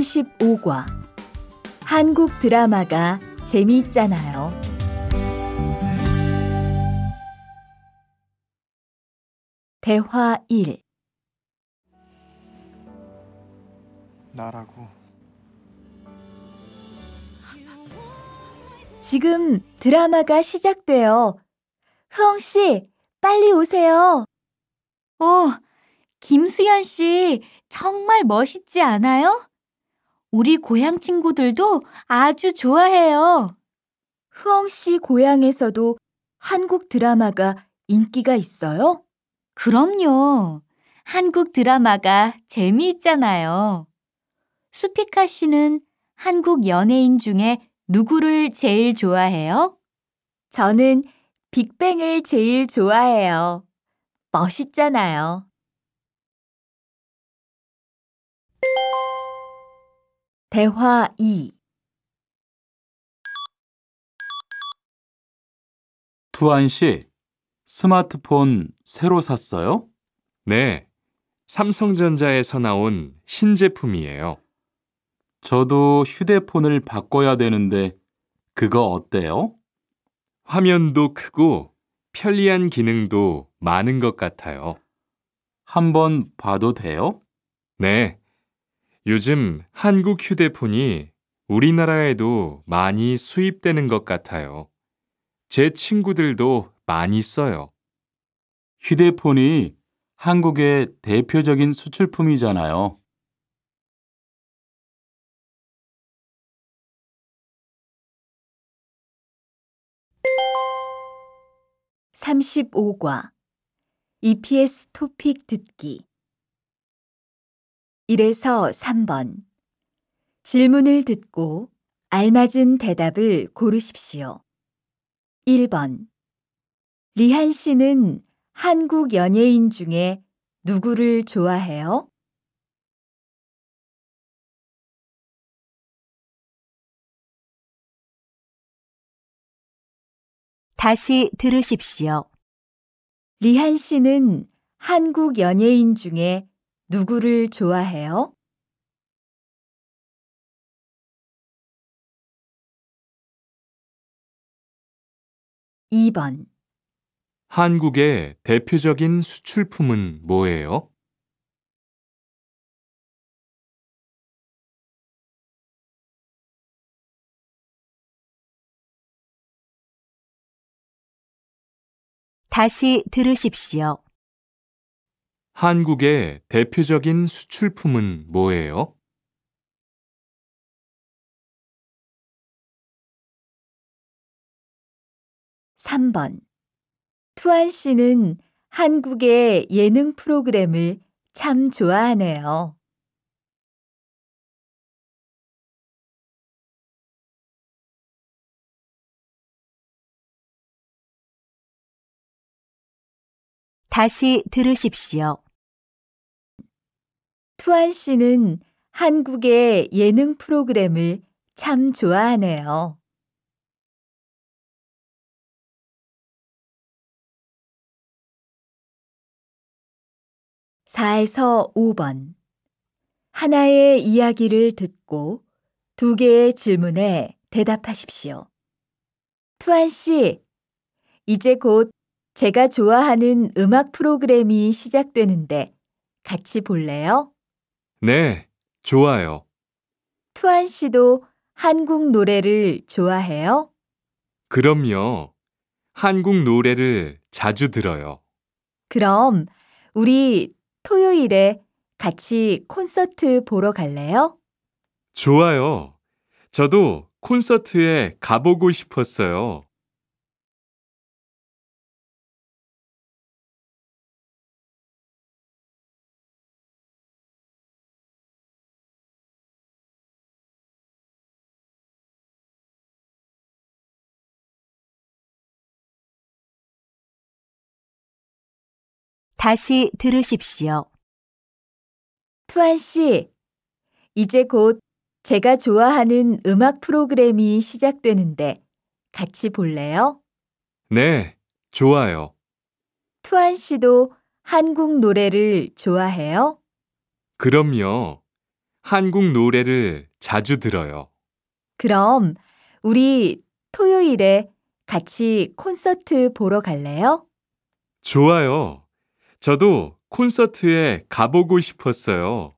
35과 한국 드라마가 재미있잖아요. 대화 1 나라고 지금 드라마가 시작돼요. 흐엉 씨, 빨리 오세요. 오, 김수현 씨 정말 멋있지 않아요? 우리 고향 친구들도 아주 좋아해요. 흐엉 씨 고향에서도 한국 드라마가 인기가 있어요? 그럼요. 한국 드라마가 재미있잖아요. 수피카 씨는 한국 연예인 중에 누구를 제일 좋아해요? 저는 빅뱅을 제일 좋아해요. 멋있잖아요. 대화 2 투안 씨, 스마트폰 새로 샀어요? 네, 삼성전자에서 나온 신제품이에요. 저도 휴대폰을 바꿔야 되는데 그거 어때요? 화면도 크고 편리한 기능도 많은 것 같아요. 한번 봐도 돼요? 네. 요즘 한국 휴대폰이 우리나라에도 많이 수입되는 것 같아요. 제 친구들도 많이 써요. 휴대폰이 한국의 대표적인 수출품이잖아요. (35과) EPS 토픽 듣기 1에서 3번 질문을 듣고 알맞은 대답을 고르십시오. 1번 리한 씨는 한국 연예인 중에 누구를 좋아해요? '다시 들으십시오. 리한 씨는 한국 연예인 중에 누구를 좋아해요? (2번) 한국의 대표적인 수출품은 뭐예요? 다시 들으십시오. 한국의 대표적인 수출품은 뭐예요? 삼번 투안 씨는 한국의 예능 프로그램을 참 좋아하네요. 다시 들으십시오. 투안 씨는 한국의 예능 프로그램을 참 좋아하네요. (4에서) (5번) 하나의 이야기를 듣고 두 개의 질문에 대답하십시오. 투안 씨, 이제 곧 제가 좋아하는 음악 프로그램이 시작되는데 같이 볼래요? 네, 좋아요. 투안 씨도 한국 노래를 좋아해요? 그럼요. 한국 노래를 자주 들어요. 그럼 우리 토요일에 같이 콘서트 보러 갈래요? 좋아요. 저도 콘서트에 가보고 싶었어요. 다시 들으십시오. 투안 씨, 이제 곧 제가 좋아하는 음악 프로그램이 시작되는데 같이 볼래요? 네, 좋아요. 투안 씨도 한국 노래를 좋아해요? 그럼요. 한국 노래를 자주 들어요. 그럼 우리 토요일에 같이 콘서트 보러 갈래요? 좋아요. 저도 콘서트에 가보고 싶었어요.